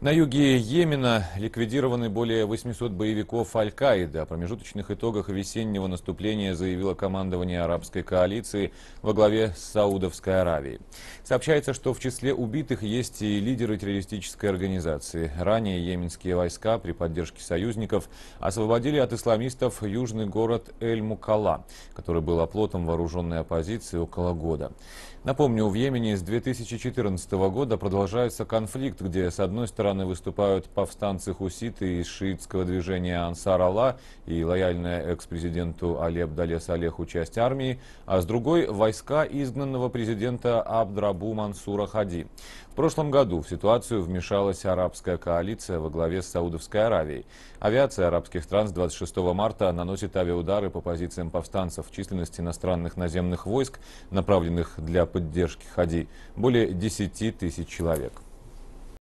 На юге Йемена ликвидированы более 800 боевиков Аль-Каиды. О промежуточных итогах весеннего наступления заявило командование арабской коалиции во главе с Саудовской Аравией. Сообщается, что в числе убитых есть и лидеры террористической организации. Ранее йеменские войска при поддержке союзников освободили от исламистов южный город Эль-Мукала, который был оплотом вооруженной оппозиции около года. Напомню, в Йемене с 2014 года продолжается конфликт, где с одной стороны стороны выступают повстанцы хуситы из шиитского движения Ансар Алла и лояльная экс-президенту Али Абдале Салеху часть армии, а с другой – войска изгнанного президента Абдрабу Мансура Хади. В прошлом году в ситуацию вмешалась арабская коалиция во главе с Саудовской Аравией. Авиация арабских стран с 26 марта наносит авиаудары по позициям повстанцев. Численность иностранных наземных войск, направленных для поддержки Хади, более 10 тысяч человек.